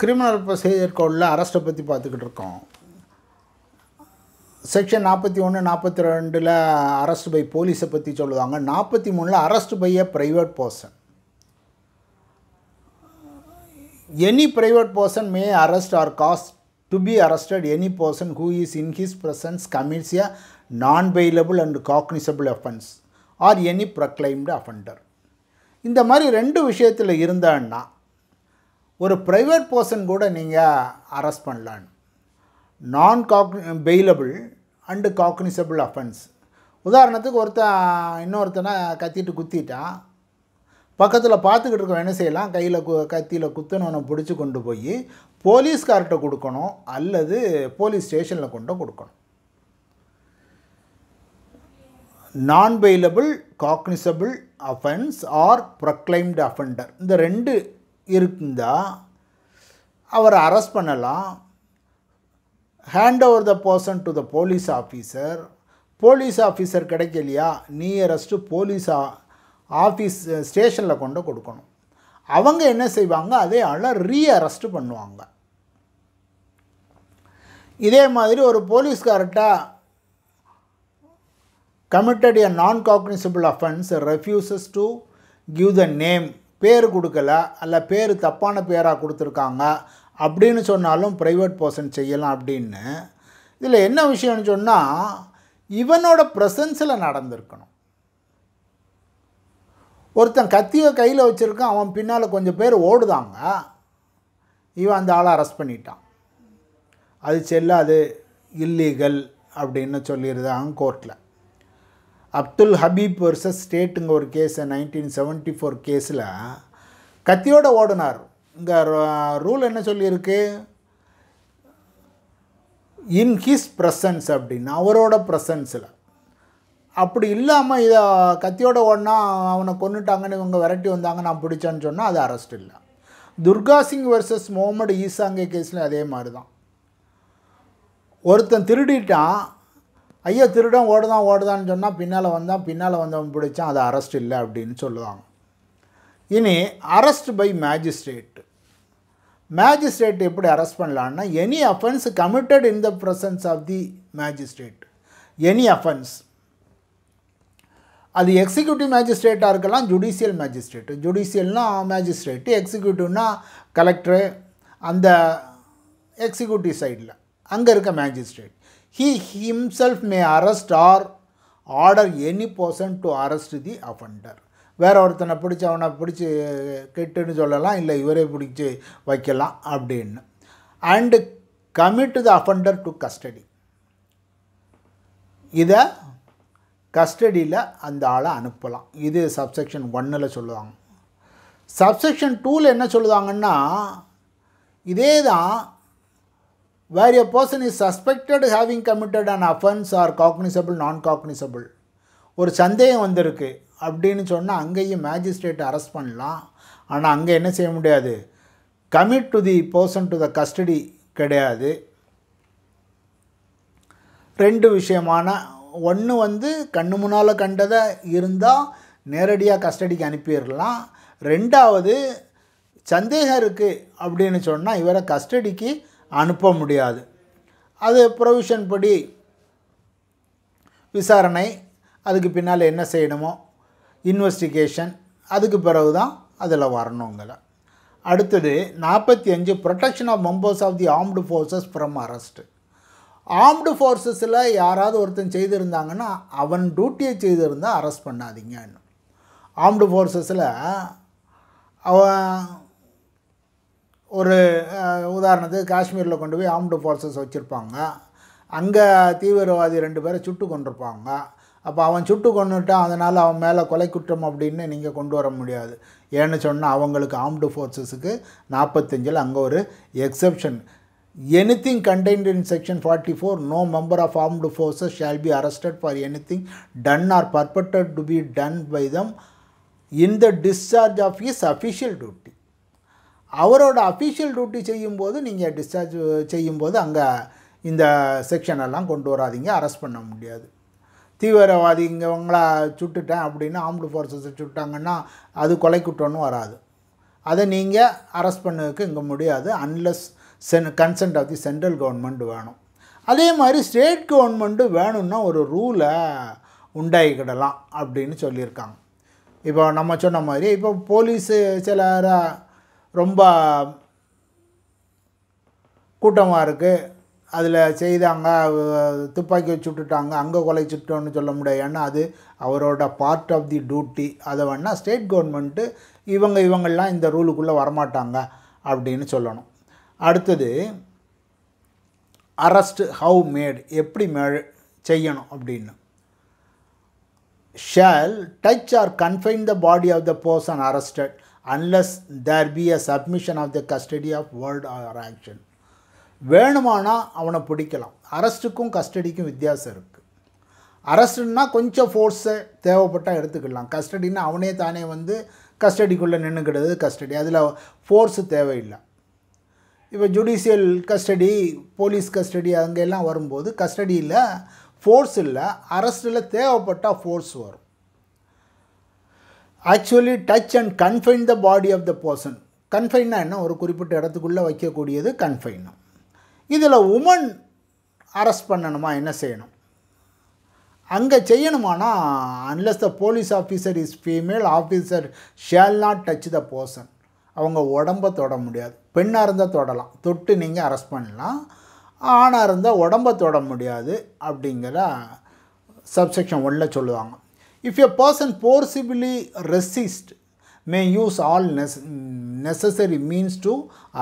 Criminal procedure கோடில் அரெஸ்ட்டை பற்றி பார்த்துக்கிட்டு இருக்கோம் செக்ஷன் நாற்பத்தி ஒன்று நாற்பத்தி ரெண்டில் அரெஸ்ட் பை போலீஸை பற்றி சொல்லுவாங்க நாற்பத்தி மூணில் arrest by a private person any private person may arrest or cause to be arrested any person who is in his presence commits a non bailable and cognizable offence or any proclaimed offender இந்த மாதிரி ரெண்டு விஷயத்தில் இருந்தான்னா ஒரு private person கூட நீங்கள் arrest பண்ணலான்னு non cog bailable and cognizable offence உதாரணத்துக்கு ஒருத்தன் இன்னொருத்தனை கத்திட்டு குத்திட்டான் பக்கத்தில் பார்த்துக்கிட்டு இருக்க என்ன செய்யலாம் கையில் கு கத்தியில் குத்துனவனை பிடிச்சி கொண்டு போய் போலீஸ்கார்கிட்ட கொடுக்கணும் அல்லது போலீஸ் ஸ்டேஷனில் கொண்டு கொடுக்கணும் non bailable cognizable offence or proclaimed offender இந்த ரெண்டு இருந்தால் அவரை அரெஸ்ட் பண்ணலாம் hand over the person to the police officer police officer கிடைக்கலையா நியரஸ்ட்டு போலீஸ் ஆஃபீஸ் ஸ்டேஷனில் கொண்டு கொடுக்கணும் அவங்க என்ன செய்வாங்க அதே ஆளை ரீ அரெஸ்ட்டு பண்ணுவாங்க இதே மாதிரி ஒரு போலீஸ்கார்ட்டாக committed a non cognizable offence refuses to give the name பேர் கொடுக்கல அல்ல பேர் தப்பான பேராக கொடுத்துருக்காங்க அப்படின்னு சொன்னாலும் ப்ரைவேட் பர்சன் செய்யலாம் அப்படின்னு இதில் என்ன விஷயம்னு சொன்னால் இவனோட ப்ரெசன்ஸில் நடந்திருக்கணும் ஒருத்தன் கத்தியை கையில் வச்சுருக்கான் அவன் பின்னால் கொஞ்சம் பேர் ஓடுதாங்க இவன் அந்த ஆளை அரெஸ்ட் பண்ணிட்டான் அது செல்லாது இல்லீகல் அப்படின்னு சொல்லியிருந்தாங்க கோர்ட்டில் அப்துல் ஹபீப் வர்சஸ் ஸ்டேட்டுங்க ஒரு கேஸை நைன்டீன் செவன்ட்டி ஃபோர் கேஸில் கத்தியோட ஓடினார் இங்கே ரூல் என்ன சொல்லியிருக்கு இன் ஹிஸ் ப்ரெசன்ஸ் அப்படின்னு அவரோட ப்ரெசன்ஸில் அப்படி இல்லாமல் இதை கத்தியோட ஓடினா அவனை கொண்டுட்டாங்கன்னு இவங்க விரட்டி வந்தாங்க நான் பிடிச்சேன்னு சொன்னால் அது அரெஸ்ட் இல்லை துர்கா சிங் வர்சஸ் முகமது ஈசாங்கே கேஸில் அதே மாதிரி தான் ஒருத்தன் திருடிட்டான் ஐயா திருடம் ஓடுதான் ஓடுதான்னு சொன்னால் பின்னால் வந்தான் பின்னால் வந்தவன் பிடிச்சான் அது அரெஸ்ட் இல்லை அப்படின்னு சொல்லுவாங்க இனி அரெஸ்ட் பை மேஜிஸ்ட்ரேட்டு மேஜிஸ்ட்ரேட் எப்படி அரெஸ்ட் பண்ணலான்னா any offence committed in the presence of the magistrate any offence அது எக்ஸிக்யூட்டிவ் மேஜிஸ்ட்ரேட்டாக இருக்கலாம் ஜுடிஷியல் மேஜிஸ்ட்ரேட்டு ஜுடிஷியல்னா மேஜிஸ்ட்ரேட்டு எக்ஸிக்யூட்டிவ்னா கலெக்டரு அந்த எக்ஸிக்யூட்டிவ் சைடில் அங்கே இருக்க magistrate he himself may arrest or order any person to arrest the offender வேறு ஒருத்தனை பிடிச்சி அவனை பிடிச்சி கெட்டுன்னு சொல்லலாம் இல்லை இவரே பிடிச்சி வைக்கலாம் அப்படின்னு and commit the offender to custody இதை கஸ்டடியில் அந்த ஆளை அனுப்பலாம் இது சப்செக்ஷன் ஒன்னில் சொல்லுவாங்க சப்செக்ஷன் டூவில் என்ன சொல்லுவாங்கன்னா இதே தான் where a person is suspected having committed and offense or cognizable non cognizable ஒரு சந்தேகம் வந்திருக்கு அப்படின்னு சொன்னால் அங்கேயும் மேஜிஸ்ட்ரேட் அரெஸ்ட் பண்ணலாம் ஆனால் அங்கே என்ன செய்ய முடியாது commit to the person to the custody கிடையாது ரெண்டு விஷயமான ஒன்று வந்து கண்ணு முன்னால் கண்டதை இருந்தால் நேரடியாக கஸ்டடிக்கு அனுப்பிடலாம் ரெண்டாவது சந்தேகம் இருக்குது அப்படின்னு சொன்னால் இவரை கஸ்டடிக்கு அனுப்ப முடியாது அது ப்ரொவிஷன் படி விசாரணை அதுக்கு பின்னால் என்ன செய்யணுமோ இன்வெஸ்டிகேஷன் அதுக்கு பிறகு தான் அதில் வரணுங்கள அடுத்தது நாற்பத்தி அஞ்சு protection of members of the armed forces from arrest armed ஃபோர்ஸஸில் யாராவது ஒருத்தன் செய்திருந்தாங்கன்னா அவன் டியூட்டியை செய்திருந்தால் அரெஸ்ட் பண்ணாதீங்க ஆர்ம்டு ஃபோர்ஸஸில் அவன் ஒரு உதாரணத்துக்கு காஷ்மீரில் கொண்டு போய் ஆம்டு ஃபோர்ஸஸ் வச்சுருப்பாங்க அங்கே தீவிரவாதி ரெண்டு பேரை சுட்டு கொண்டிருப்பாங்க அப்போ அவன் சுட்டு கொண்டுட்டான் அதனால் அவன் மேலே கொலை குற்றம் அப்படின்னு நீங்கள் கொண்டு வர முடியாது ஏன்னு சொன்னால் அவங்களுக்கு ஆம்டு ஃபோர்ஸஸுக்கு நாற்பத்தஞ்சில் அங்கே ஒரு exception in section forty four no member of of forces forces be be for any thing done or purported to be done by them in the discharge of is official duty அவரோட official duty செய்யும்போது நீங்கள் discharge செய்யும்போது அங்கே இந்த செக்ஷனெல்லாம் கொண்டு வராதிங்க arrest பண்ண முடியாது தீவிரவாதி இங்கவங்களா சுட்டுட்டேன் அப்படின்னா ஆம்டு ஃபோர்ஸஸை சுட்டாங்கன்னா அது கொலை குற்றம்னு வராது அதை நீங்கள் அரெஸ்ட் பண்ணதுக்கு இங்கே முடியாது அன்லஸ் சென் consent of the central government வேணும் அதே மாதிரி ஸ்டேட் கவர்மெண்ட்டு வேணும்னா ஒரு ரூலை உண்டாகிக்கிடலாம் அப்படின்னு சொல்லியிருக்காங்க இப்போ நம்ம சொன்ன மாதிரி இப்போ போலீஸு சிலரை ரொம்ப கூட்டமாக இருக்குது அதில் செய்தாங்க துப்பாக்கி வச்சு விட்டுட்டாங்க அங்கே கொலை சுட்டோன்னு சொல்ல முடியாது ஏன்னா அது அவரோட பார்ட் ஆஃப் தி டியூட்டி அதை வேணால் ஸ்டேட் கவர்மெண்ட்டு இவங்க இவங்கள்லாம் இந்த ரூலுக்குள்ளே வரமாட்டாங்க அப்படின்னு சொல்லணும் அடுத்தது அரெஸ்ட் ஹவு மேட் எப்படி மே செய்யணும் அப்படின்னு shall touch or confine the body of the person arrested unless there be a submission of the custody of world or action வேணுமானால் அவனை பிடிக்கலாம் அரெஸ்ட்டுக்கும் கஸ்டடிக்கும் வித்தியாசம் இருக்குது அரெஸ்ட்டுன்னா கொஞ்சம் ஃபோர்ஸை தேவைப்பட்டால் எடுத்துக்கலாம் கஸ்டடின்னா அவனே தானே வந்து கஸ்டடிக்குள்ளே நின்றுக்கிடுது கஸ்டடி அதில் ஃபோர்ஸு தேவையில்லை இப்போ ஜுடிஷியல் கஸ்டடி போலீஸ் கஸ்டடி அங்கெல்லாம் வரும்போது கஸ்டடியில் ஃபோர்ஸ் இல்லை அரெஸ்ட்டில் தேவைப்பட்டால் ஃபோர்ஸ் வரும் actually touch and confine the body of the person கன்ஃபைன்னா என்ன ஒரு குறிப்பிட்ட இடத்துக்குள்ளே வைக்கக்கூடியது கன்ஃபைன்னா இதில் உமன் அரெஸ்ட் பண்ணணுமா என்ன செய்யணும் அங்கே செய்யணுமானா unless the police officer is female officer shall not touch the person அவங்க உடம்ப தொட முடியாது பெண்ணாக இருந்தால் தொடலாம் தொட்டு நீங்கள் அரெஸ்ட் பண்ணலாம் ஆணாக இருந்தால் உடம்ப தொட முடியாது அப்படிங்கிற சப்செக்ஷன் ஒன்றில் சொல்லுவாங்க If a person forcibly May may use all necessary means to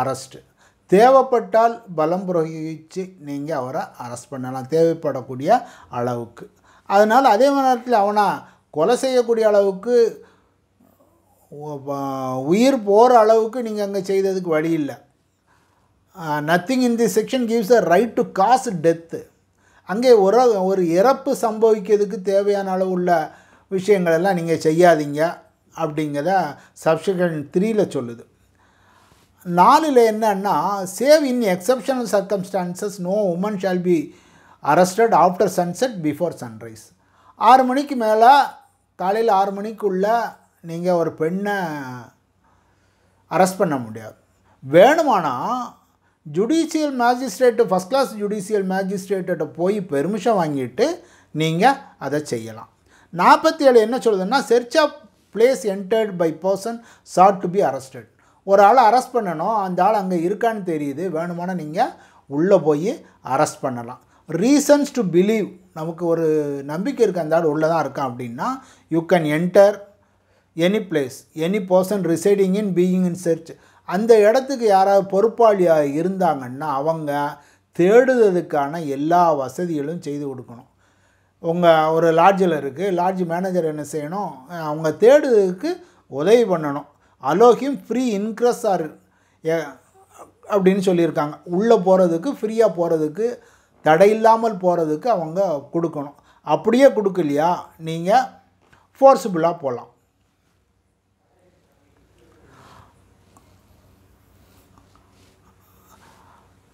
arrest. தேவைப்பட்டால் பலம் புரோகிச்சு நீங்கள் அவரை அரெஸ்ட் பண்ணலாம் தேவைப்படக்கூடிய அளவுக்கு அதனால் அதே நேரத்தில் அவனை கொலை செய்யக்கூடிய அளவுக்கு உயிர் போகிற அளவுக்கு நீங்கள் அங்கே செய்ததுக்கு வழி இல்லை nothing in the section gives a right to cause death அங்கே ஒரு ஒரு இறப்பு சம்பவிக்கிறதுக்கு தேவையான அளவு உள்ள விஷயங்களெல்லாம் நீங்கள் செய்யாதீங்க அப்படிங்கிறத சப்ஷன் த்ரீயில் சொல்லுது நாலில் என்னன்னா save in exceptional circumstances no woman shall be arrested after sunset before sunrise ஆறு மணிக்கு மேலே காலையில் ஆறு மணிக்குள்ளே நீங்கள் ஒரு பெண்ணை அரெஸ்ட் பண்ண முடியாது வேணுமானால் judicial magistrate first class judicial மேஜிஸ்ட்ரேட்டை போய் பெர்மிஷன் வாங்கிட்டு நீங்கள் அதை செய்யலாம் நாற்பத்தி ஏழு என்ன சொல்லுதுன்னா search of place entered by person sought to be arrested ஒரு ஆள் அரெஸ்ட் பண்ணணும் அந்த ஆள் அங்கே இருக்கான்னு தெரியுது வேணுமான நீங்கள் உள்ளே போய் அரெஸ்ட் பண்ணலாம் ரீசன்ஸ் டு பிலீவ் நமக்கு ஒரு நம்பிக்கை இருக்குது அந்த ஆள் உள்ளே தான் இருக்கான் அப்படின்னா you can enter any place any person residing in being in search அந்த இடத்துக்கு யாராவது பொறுப்பாளியாக இருந்தாங்கன்னா அவங்க தேடுதலுக்கான எல்லா வசதிகளும் செய்து கொடுக்கணும் உங்கள் ஒரு லாட்ஜில் இருக்குது லாட்ஜ் மேனேஜர் என்ன செய்யணும் அவங்க தேடுறதுக்கு உதவி பண்ணணும் அலோகியம் ஃப்ரீ இன்க்ரெஸ் ஆர் அப்படின்னு சொல்லியிருக்காங்க உள்ளே போகிறதுக்கு ஃப்ரீயாக போகிறதுக்கு தடை இல்லாமல் போகிறதுக்கு அவங்க கொடுக்கணும் அப்படியே கொடுக்கலையா நீங்கள் ஃபோர்ஸபுளாக போகலாம்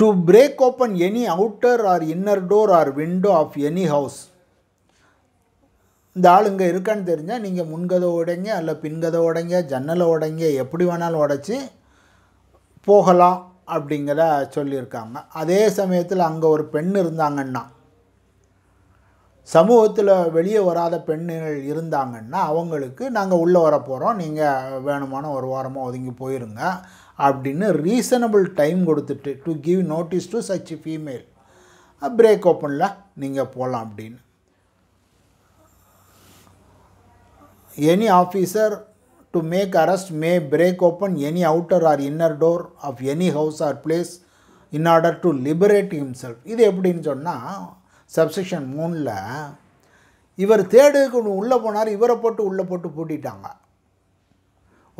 to break open any outer or inner door or window of any house இந்த இங்கே இருக்கான்னு தெரிஞ்சால் நீங்கள் முன்கதை உடைங்க அல்ல பின்கதை உடைங்க ஜன்னலை உடைங்க எப்படி வேணாலும் உடைச்சி போகலாம் அப்படிங்கிற சொல்லியிருக்காங்க அதே சமயத்தில் அங்கே ஒரு பெண் இருந்தாங்கன்னா சமூகத்தில் வெளியே வராத பெண்கள் இருந்தாங்கன்னா அவங்களுக்கு நாங்கள் உள்ளே வர போகிறோம் நீங்கள் வேணுமான ஒரு வாரமாக ஒதுங்கி போயிருங்க அப்படின்னு ரீசனபிள் டைம் கொடுத்துட்டு to give notice to such female break ஓப்பனில் நீங்கள் போகலாம் அப்படின்னு any officer to make arrest may break open any outer or inner door of any house or place in order to liberate himself இது எப்படின்னு சொன்னால் subsection மூணில் இவர் தேடுக்கு உள்ளே போனார் இவரை போட்டு உள்ளே போட்டு பூட்டிட்டாங்க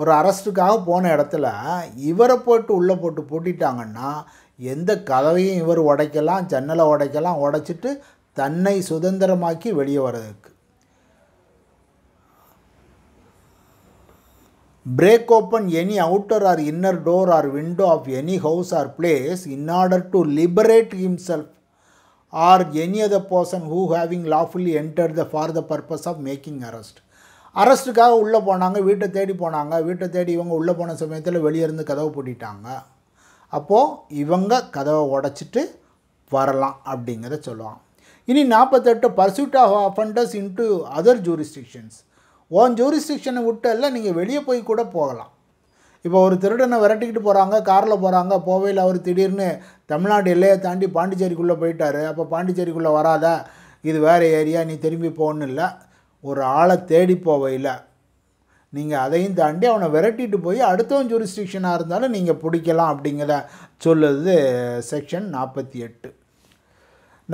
ஒரு அரெஸ்ட்டுக்காக போன இடத்துல இவரை போட்டு உள்ளே போட்டு பூட்டிட்டாங்கன்னா எந்த கதவையும் இவர் உடைக்கலாம் ஜன்னலை உடைக்கலாம் உடைச்சிட்டு தன்னை சுதந்திரமாக்கி வெளியே வர்றதுக்கு break open any outer or inner door or window of any house or place in order to liberate himself or any other person who having lawfully entered the for the purpose of making arrest அரெஸ்ட்டுக்காக உள்ளே போனாங்க வீட்டை தேடி போனாங்க வீட்டை தேடி இவங்க உள்ளே போன சமயத்தில் வெளியே இருந்து கதவை பூட்டிட்டாங்க அப்போது இவங்க கதவை உடச்சிட்டு வரலாம் அப்படிங்கிறத சொல்லுவான் இனி நாற்பத்தெட்டு pursuit of offenders into other jurisdictions own ஜூரிஸ்டிக்ஷனை விட்டு நீங்கள் வெளியே போய் கூட போகலாம் இப்போ ஒரு திருடனை விரட்டிக்கிட்டு போகிறாங்க காரில் போகிறாங்க போவையில் அவர் திடீர்னு தமிழ்நாடு எல்லையை தாண்டி பாண்டிச்சேரிக்குள்ளே போயிட்டார் அப்போ பாண்டிச்சேரிக்குள்ளே வராத இது வேறு ஏரியா நீ திரும்பி போகணும் இல்லை ஒரு ஆளை தேடி போவையில் நீங்கள் அதையும் தாண்டி அவனை விரட்டிட்டு போய் அடுத்தவன் ஜூரிஸ்டிக்ஷனாக இருந்தாலும் நீங்கள் பிடிக்கலாம் அப்படிங்கிற சொல்லுது செக்ஷன் நாற்பத்தி எட்டு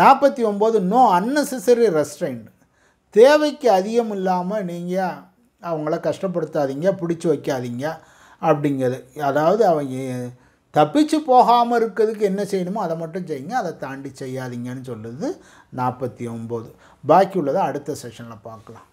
நாற்பத்தி ஒம்பது நோ அன்னெசரி ரெஸ்ட்ரைண்ட் தேவைக்கு அதிகம் இல்லாமல் நீங்கள் அவங்கள கஷ்டப்படுத்தாதீங்க பிடிச்சி வைக்காதீங்க அப்படிங்கிறது அதாவது அவங்க தப்பிச்சு போகாமல் இருக்கிறதுக்கு என்ன செய்யணுமோ அதை மட்டும் செய்யுங்க அதை தாண்டி செய்யாதீங்கன்னு சொல்லுது நாற்பத்தி ஒம்பது பாக்கி உள்ளதை அடுத்த செஷனில் பார்க்கலாம்